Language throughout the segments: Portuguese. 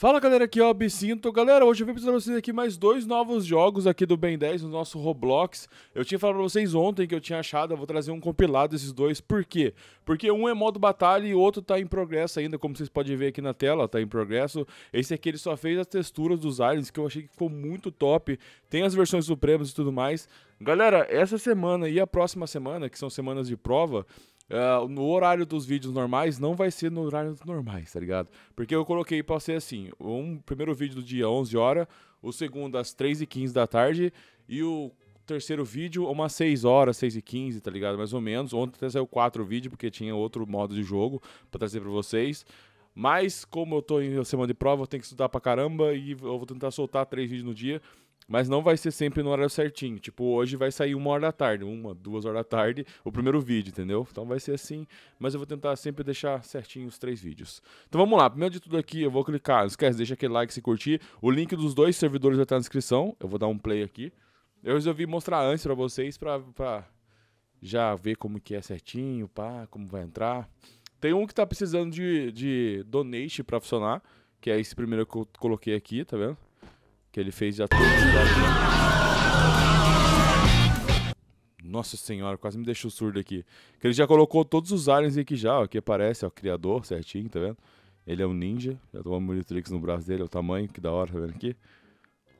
Fala galera, aqui é o Abcinto. Galera, hoje eu vim pra vocês aqui mais dois novos jogos aqui do Ben 10 no nosso Roblox. Eu tinha falado pra vocês ontem que eu tinha achado, eu vou trazer um compilado desses dois. Por quê? Porque um é modo batalha e o outro tá em progresso ainda, como vocês podem ver aqui na tela, tá em progresso. Esse aqui ele só fez as texturas dos aliens, que eu achei que ficou muito top. Tem as versões supremas e tudo mais. Galera, essa semana e a próxima semana, que são semanas de prova, Uh, no horário dos vídeos normais, não vai ser no horário normais, tá ligado? Porque eu coloquei pra ser assim: um primeiro vídeo do dia 11 horas, o segundo às 3h15 da tarde e o terceiro vídeo umas 6 horas, 6 e 15, tá ligado? Mais ou menos. Ontem até saiu 4 vídeos, porque tinha outro modo de jogo pra trazer pra vocês. Mas, como eu tô em semana de prova, eu tenho que estudar pra caramba e eu vou tentar soltar 3 vídeos no dia. Mas não vai ser sempre no horário certinho. Tipo, hoje vai sair uma hora da tarde, uma, duas horas da tarde, o primeiro vídeo, entendeu? Então vai ser assim, mas eu vou tentar sempre deixar certinho os três vídeos. Então vamos lá, primeiro de tudo aqui eu vou clicar, não esquece, deixa aquele like se curtir. O link dos dois servidores vai estar na descrição, eu vou dar um play aqui. Eu resolvi mostrar antes pra vocês, pra, pra já ver como que é certinho, pá, como vai entrar. Tem um que tá precisando de, de donate pra funcionar, que é esse primeiro que eu coloquei aqui, tá vendo? que ele fez de ator Nossa senhora, quase me deixou surdo aqui. Que ele já colocou todos os aliens aqui já, ó, que aparece, ó, criador certinho, tá vendo? Ele é um ninja, já tomou um Monitrix no braço dele, é o tamanho, que da hora, tá vendo aqui?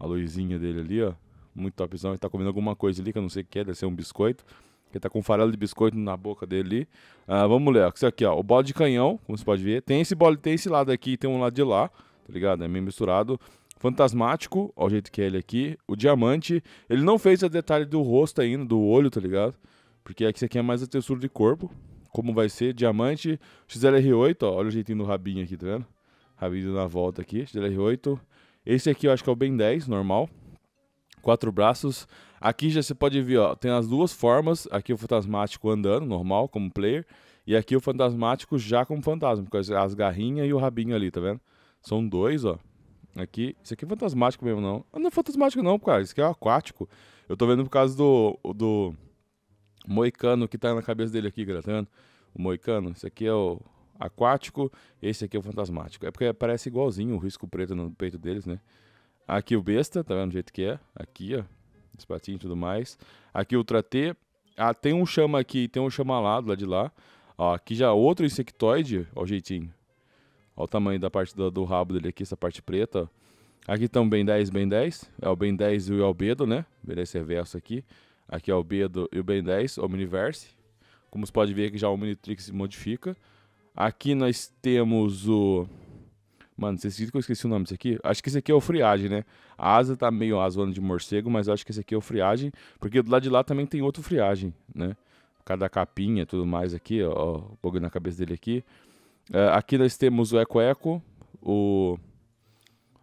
A luzinha dele ali, ó, muito topzão. Ele tá comendo alguma coisa ali, que eu não sei o que é, deve ser um biscoito. Ele tá com um farelo de biscoito na boca dele ali. Ah, vamos ler, ó, isso aqui, ó, o bode de canhão, como você pode ver. Tem esse bode, tem esse lado aqui, tem um lado de lá, tá ligado? É meio misturado. Fantasmático, ao o jeito que é ele aqui. O Diamante, ele não fez o detalhe do rosto ainda, do olho, tá ligado? Porque aqui, aqui é mais a textura de corpo. Como vai ser? Diamante, XLR8, ó, olha o jeitinho do rabinho aqui, tá vendo? Rabinho na volta aqui, XLR8. Esse aqui eu acho que é o Ben 10, normal. Quatro braços. Aqui já você pode ver, ó, tem as duas formas. Aqui o fantasmático andando, normal, como player. E aqui o fantasmático já como fantasma, com as garrinhas e o rabinho ali, tá vendo? São dois, ó aqui. Isso aqui é fantasmático mesmo, não. Ah, não é fantasmático, não, cara. Isso aqui é aquático. Eu tô vendo por causa do, do moicano que tá na cabeça dele aqui, cara. Tá vendo? O moicano. Isso aqui é o aquático. Esse aqui é o fantasmático. É porque parece igualzinho o risco preto no peito deles, né? Aqui o besta, tá vendo o jeito que é? Aqui, ó. espatinho e tudo mais. Aqui o T. Ah, tem um chama aqui tem um chama lá, do lado de lá. Ó, aqui já é outro insectoide. Ó o jeitinho. Olha o tamanho da parte do, do, rabo dele aqui, essa parte preta. Aqui estão Ben 10, Ben 10. É o Ben 10 e o Albedo, né? beleza 10 reverso aqui. Aqui é o Albedo e o Ben 10, Omniverse. Como você pode ver que já o Omnitrix modifica. Aqui nós temos o... Mano, vocês acreditam que eu esqueci o nome desse aqui? Acho que esse aqui é o friagem, né? A asa tá meio a zona de morcego, mas eu acho que esse aqui é o friagem, porque do lado de lá também tem outro friagem, né? Cada capinha tudo mais aqui, ó, o na cabeça dele aqui. Uh, aqui nós temos o Eco Eco, o...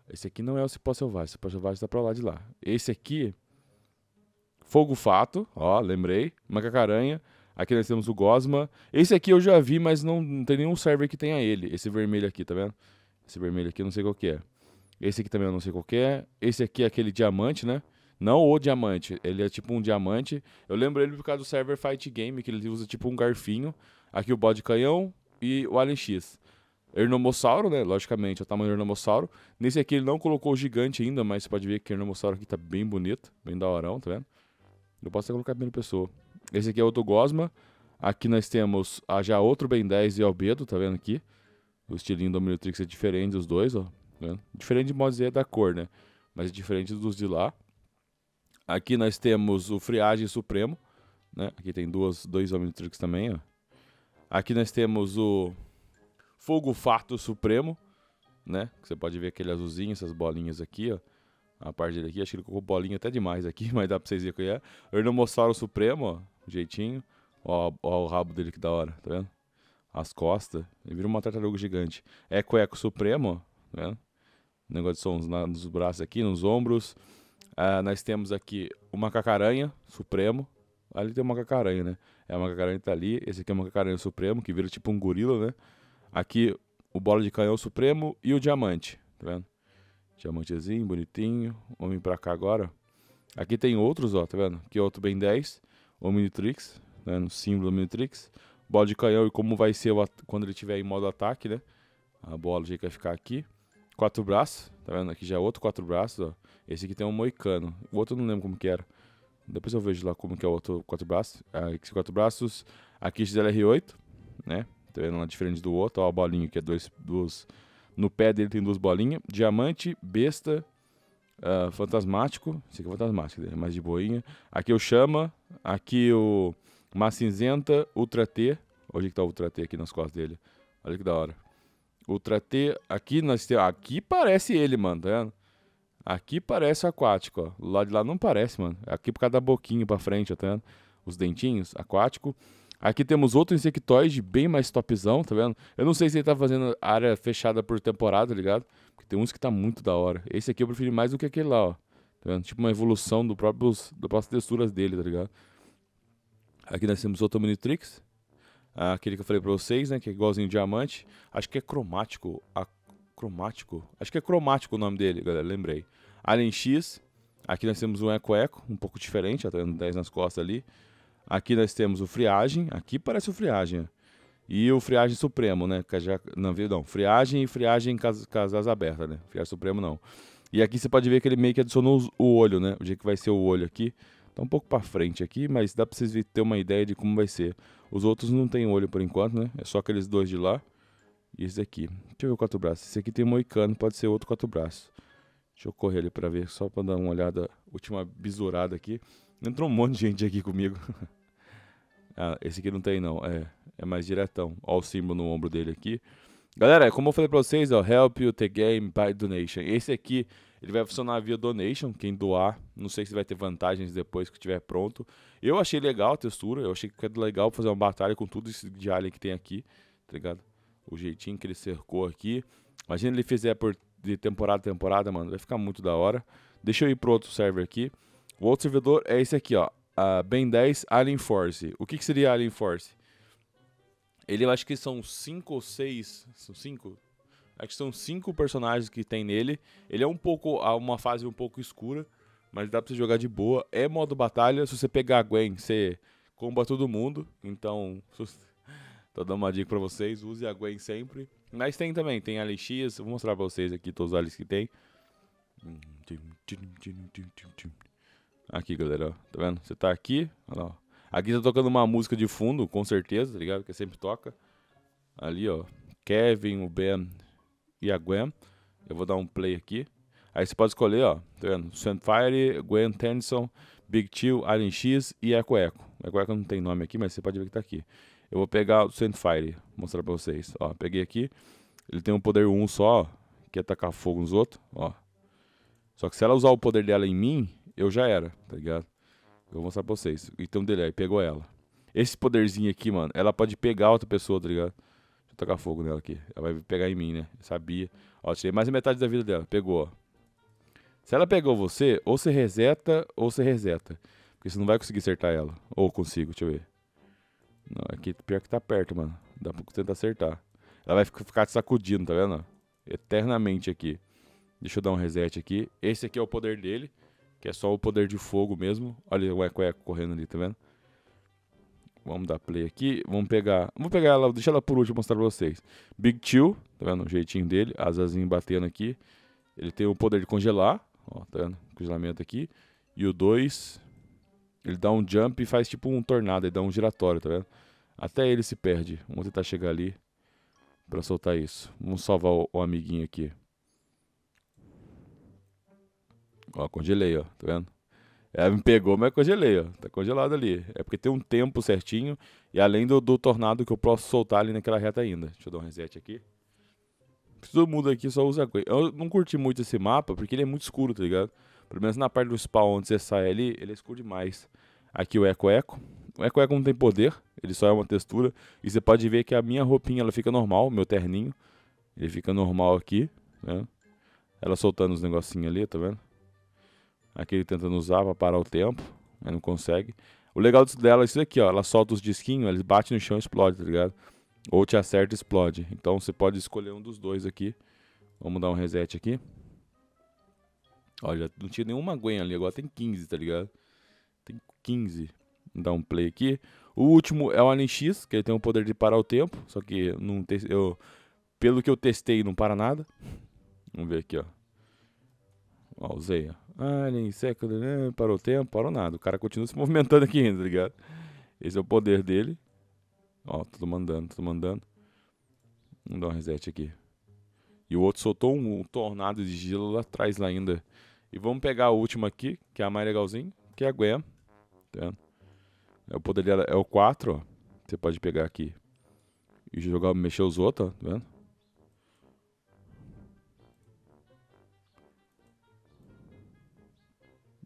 Esse aqui não é o Cipó Selvagem, Cipó Selvagem tá pra lá de lá. Esse aqui, Fogo Fato, ó, lembrei, Macacaranha. Aqui nós temos o Gosma. Esse aqui eu já vi, mas não, não tem nenhum server que tenha ele. Esse vermelho aqui, tá vendo? Esse vermelho aqui eu não sei qual é. Esse aqui também eu não sei qual é. Esse aqui é aquele diamante, né? Não o diamante, ele é tipo um diamante. Eu lembro ele por causa do server Fight Game, que ele usa tipo um garfinho. Aqui o bode canhão, e o Alien X. Ernomossauro, né? Logicamente, é o tamanho do Ernomossauro. Nesse aqui ele não colocou o gigante ainda, mas você pode ver que o Ernomossauro aqui tá bem bonito, bem daorão, tá vendo? Eu posso até colocar a primeira pessoa. Esse aqui é outro Gosma. Aqui nós temos a, já outro Ben 10 e Albedo, tá vendo aqui? O estilinho do Omnitrix é diferente dos dois, ó. Tá diferente de modo dizer, da cor, né? Mas é diferente dos de lá. Aqui nós temos o Friagem Supremo, né? Aqui tem duas, dois Omnitrix também, ó. Aqui nós temos o Fogo Fato Supremo, né? você pode ver aquele azulzinho, essas bolinhas aqui, ó. A parte dele aqui, acho que ele colocou bolinha até demais aqui, mas dá pra vocês verem o que é. O Ernomossauro Supremo, ó, jeitinho. Ó, ó, o rabo dele que da hora, tá vendo? As costas, ele vira uma tartaruga gigante. É Eco Eco Supremo, ó, tá Negócio de sons na, nos braços aqui, nos ombros. Ah, nós temos aqui o Macacaranha Supremo, ali tem uma cacaranha, né? É uma cacaranha que tá ali, esse aqui é uma cacaranha supremo, que vira tipo um gorila, né? Aqui o bola de canhão supremo e o diamante, tá vendo? Diamantezinho, bonitinho. Homem pra cá agora. Aqui tem outros, ó, tá vendo? Aqui é outro bem 10, Omnitrix, né? No símbolo trix Bola de canhão e como vai ser quando ele tiver em modo ataque, né? A bola do que vai ficar aqui. Quatro braços, tá vendo? Aqui já é outro quatro braços, ó. Esse aqui tem um moicano. O outro eu não lembro como que era. Depois eu vejo lá como que é o outro quatro braços. Aqui ah, quatro braços, aqui é XLR8, né? Tá vendo lá diferente do outro, ó, a bolinha que é dois, duas... No pé dele tem duas bolinhas. Diamante, besta, uh, fantasmático. Esse aqui é fantasmático, é né? mais de boinha. Aqui o chama, aqui o massa cinzenta, ultra T. Onde que tá o ultra T aqui nas costas dele? Olha que da hora. Ultra T, aqui nós temos... Aqui parece ele, mano, tá vendo? Aqui parece aquático, ó. Lá de lá não parece, mano. É aqui por causa da boquinha pra frente, ó, tá vendo? Os dentinhos, aquático. Aqui temos outro insectoide bem mais topzão, tá vendo? Eu não sei se ele tá fazendo área fechada por temporada, tá ligado? Porque tem uns que tá muito da hora. Esse aqui eu prefiro mais do que aquele lá, ó. Tá vendo? Tipo uma evolução do próprio, das próprias texturas dele, tá ligado? Aqui nós temos outro Minitrix. Aquele que eu falei pra vocês, né? Que é igualzinho diamante. Acho que é cromático. A Cromático? Acho que é cromático o nome dele, galera, lembrei. Alien X. Aqui nós temos um Eco Eco, um pouco diferente, já tá 10 nas costas ali. Aqui nós temos o Friagem, aqui parece o Friagem. E o Friagem Supremo, né? Já, não, não, Friagem e Friagem cas, Casas Abertas, né? Friagem Supremo não. E aqui você pode ver que ele meio que adicionou o olho, né? O jeito que vai ser o olho aqui. Tá um pouco para frente aqui, mas dá para vocês terem uma ideia de como vai ser. Os outros não tem olho por enquanto, né? É só aqueles dois de lá. E esse daqui. Deixa eu ver o quatro braços. Esse aqui tem moicano, pode ser outro quatro braços. Deixa eu correr ali pra ver, só pra dar uma olhada. Última bisurada aqui. Entrou um monte de gente aqui comigo. ah, esse aqui não tem não, é, é mais diretão. Ó o símbolo no ombro dele aqui. Galera, como eu falei pra vocês, ó, help you the game by donation. Esse aqui, ele vai funcionar via donation, quem doar. Não sei se vai ter vantagens depois que estiver pronto. Eu achei legal a textura, eu achei que era é legal fazer uma batalha com tudo esse de alien que tem aqui, tá ligado? o jeitinho que ele cercou aqui. Imagina ele fizer por de temporada a temporada, mano, vai ficar muito da hora. Deixa eu ir pro outro server aqui. O outro servidor é esse aqui, ó, a Ben 10 Alien Force. O que, que seria Alien Force? Ele, eu acho que são 5 ou 6, são 5? Acho que são 5 personagens que tem nele. Ele é um pouco, uma fase um pouco escura, mas dá pra você jogar de boa. É modo batalha, se você pegar a Gwen, você comba todo mundo, então... Tô dando uma dica pra vocês, use a Gwen sempre. Mas tem também, tem LX, vou mostrar pra vocês aqui todos os aliens que tem. Aqui, galera, ó. tá vendo? Você tá aqui, olha lá, Aqui tá tocando uma música de fundo, com certeza, tá ligado? Que sempre toca. Ali, ó, Kevin, o Ben e a Gwen. Eu vou dar um play aqui. Aí você pode escolher, ó, tá vendo? Sandfire, Gwen Tennyson, Big Chill, Alien X e Echo Echo. Agora que eu não tenho nome aqui, mas você pode ver que tá aqui. Eu vou pegar o Sandfire, mostrar pra vocês. Ó, peguei aqui. Ele tem um poder 1 só, que é tacar fogo nos outros, ó. Só que se ela usar o poder dela em mim, eu já era, tá ligado? Eu vou mostrar pra vocês. Então dele aí, pegou ela. Esse poderzinho aqui, mano, ela pode pegar outra pessoa, tá ligado? Deixa eu tacar fogo nela aqui. Ela vai pegar em mim, né? Eu sabia. Ó, tirei mais metade da vida dela. Pegou, ó. Se ela pegou você, ou você reseta, ou você reseta. Porque você não vai conseguir acertar ela. Ou consigo, deixa eu ver. Não, aqui pior que tá perto, mano. Dá pra tentar acertar. Ela vai ficar sacudindo, tá vendo? Eternamente aqui. Deixa eu dar um reset aqui. Esse aqui é o poder dele. Que é só o poder de fogo mesmo. Olha o eco, eco correndo ali, tá vendo? Vamos dar play aqui. Vamos pegar. Vou pegar ela. Deixa ela por último mostrar pra vocês. Big Chill, tá vendo? O jeitinho dele. Asazinho batendo aqui. Ele tem o poder de congelar. Ó, tá vendo? Congelamento aqui. E o 2. Ele dá um jump e faz tipo um tornado, ele dá um giratório, tá vendo? Até ele se perde. Vamos tentar chegar ali pra soltar isso. Vamos salvar o, o amiguinho aqui. Ó, congelei, ó, tá vendo? Ela é, me pegou, mas congelei, ó. Tá congelado ali. É porque tem um tempo certinho. E além do, do tornado que eu posso soltar ali naquela reta ainda. Deixa eu dar um reset aqui. Todo mundo aqui só usa coisa. Eu não curti muito esse mapa, porque ele é muito escuro, tá ligado? Pelo menos na parte do spawn onde você sai ali, ele é escuro demais. Aqui o Eco Eco. O Eco Eco não tem poder, ele só é uma textura. E você pode ver que a minha roupinha ela fica normal, meu terninho. Ele fica normal aqui, né? Ela soltando os negocinhos ali, tá vendo? Aqui ele tentando usar pra parar o tempo, mas não consegue. O legal dela é isso aqui, ó. Ela solta os disquinhos, eles batem no chão e explode, tá ligado? Ou te acerta e explode. Então você pode escolher um dos dois aqui. Vamos dar um reset aqui. Ó, já não tinha nenhuma aguinha ali, agora tem 15, tá ligado? Tem 15. Vou dar um play aqui. O último é o Alien X, que ele tem o poder de parar o tempo, só que não te... eu... pelo que eu testei, não para nada. Vamos ver aqui, ó. Ó, usei, ó. Alien, século, né? parou o tempo, parou nada. O cara continua se movimentando aqui ainda, tá ligado? Esse é o poder dele. Ó, tô mandando, tô mandando. Vamos dar um reset aqui. E o outro soltou um, um tornado de gelo lá atrás lá ainda. E vamos pegar a última aqui, que é a mais legalzinha, que é a Gwen. Tá? É poder dela, é o 4, ó. Você pode pegar aqui e jogar, mexer os outros, ó, tá vendo?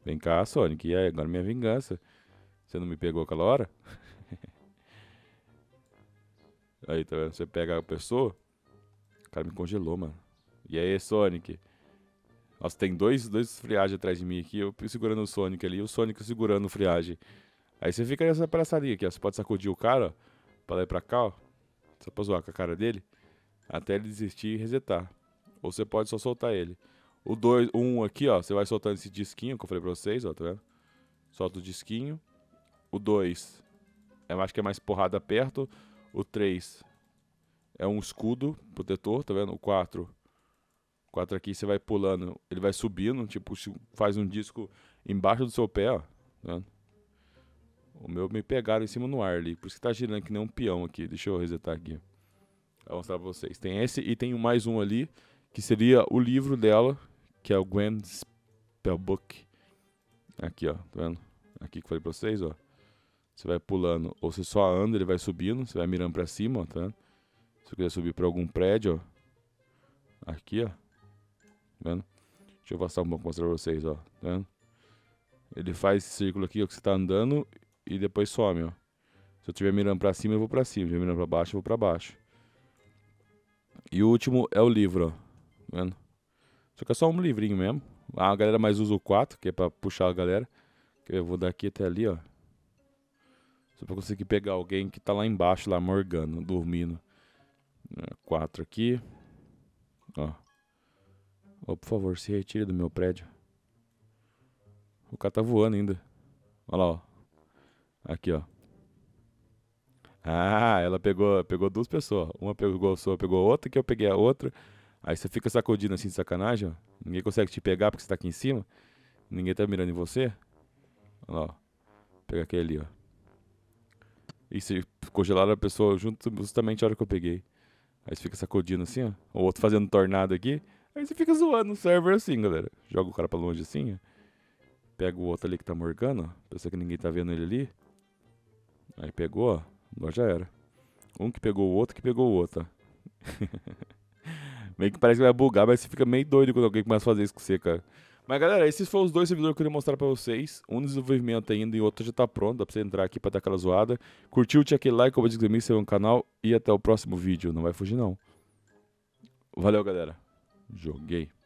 Vem cá, Sonic, e aí, agora é minha vingança. Você não me pegou aquela hora? aí, tá vendo? Você pega a pessoa, o cara me congelou, mano. E aí, Sonic? Nossa, tem dois, dois friagem atrás de mim aqui, eu segurando o Sonic ali, o Sonic segurando o friagem. Aí você fica nessa palhaçaria aqui, ó. Você pode sacudir o cara, ó, pra lá e pra cá, ó. Só pra zoar com a cara dele. Até ele desistir e resetar. Ou você pode só soltar ele. O dois um aqui, ó. Você vai soltando esse disquinho que eu falei pra vocês, ó, tá vendo? Solta o disquinho. O 2, eu acho que é mais porrada perto. O 3 é um escudo protetor, tá vendo? O 4. 4 aqui você vai pulando, ele vai subindo, tipo, faz um disco embaixo do seu pé, ó. Tá vendo? O meu me pegaram em cima no ar ali, por isso que tá girando que nem um peão aqui. Deixa eu resetar aqui. Vou mostrar pra vocês. Tem esse e tem mais um ali, que seria o livro dela, que é o Gwen Spellbook. Aqui, ó, tá vendo? Aqui que eu falei pra vocês, ó. Você vai pulando, ou você só anda, ele vai subindo, você vai mirando pra cima, ó, tá vendo? Se eu quiser subir para algum prédio, ó. Aqui, ó. Tá vendo? Deixa eu passar um pouco mostrar pra vocês, ó. Tá vendo? Ele faz esse círculo aqui, ó, que você tá andando e depois some, ó. Se eu estiver mirando para cima, eu vou para cima. Se eu estiver mirando para baixo, eu vou para baixo. E o último é o livro, ó. Tá vendo? Só que é só um livrinho mesmo. A galera mais usa o 4, que é pra puxar a galera. Eu vou daqui até ali, ó. Só pra conseguir pegar alguém que tá lá embaixo, lá morgando, dormindo. É, quatro aqui. Ó. Oh, por favor, se retire do meu prédio. O cara tá voando ainda. Olha lá, ó. Aqui, ó. Ah, ela pegou, pegou duas pessoas. Uma pegou a sua, pegou a outra, que eu peguei a outra. Aí você fica sacudindo assim de sacanagem, ó. Ninguém consegue te pegar porque você tá aqui em cima. Ninguém tá mirando em você. Olha lá, ó. Pega aquele ali, ó. E se congelaram a pessoa junto justamente a hora que eu peguei. Aí você fica sacudindo assim, ó. O outro fazendo tornado aqui. Aí você fica zoando o server assim, galera. Joga o cara pra longe assim, ó. Pega o outro ali que tá morgando, ó. Pensa que ninguém tá vendo ele ali. Aí pegou, ó. Agora já era. Um que pegou o outro que pegou o outro, ó. meio que parece que vai bugar, mas você fica meio doido quando alguém começa a fazer isso com você, cara. Mas galera, esses foram os dois servidores que eu queria mostrar pra vocês. Um desenvolvimento ainda e outro já tá pronto. Dá pra você entrar aqui pra dar aquela zoada. Curtiu, tinha aquele like, como eu disse, no canal. E até o próximo vídeo. Não vai fugir não. Valeu, galera. Joguei.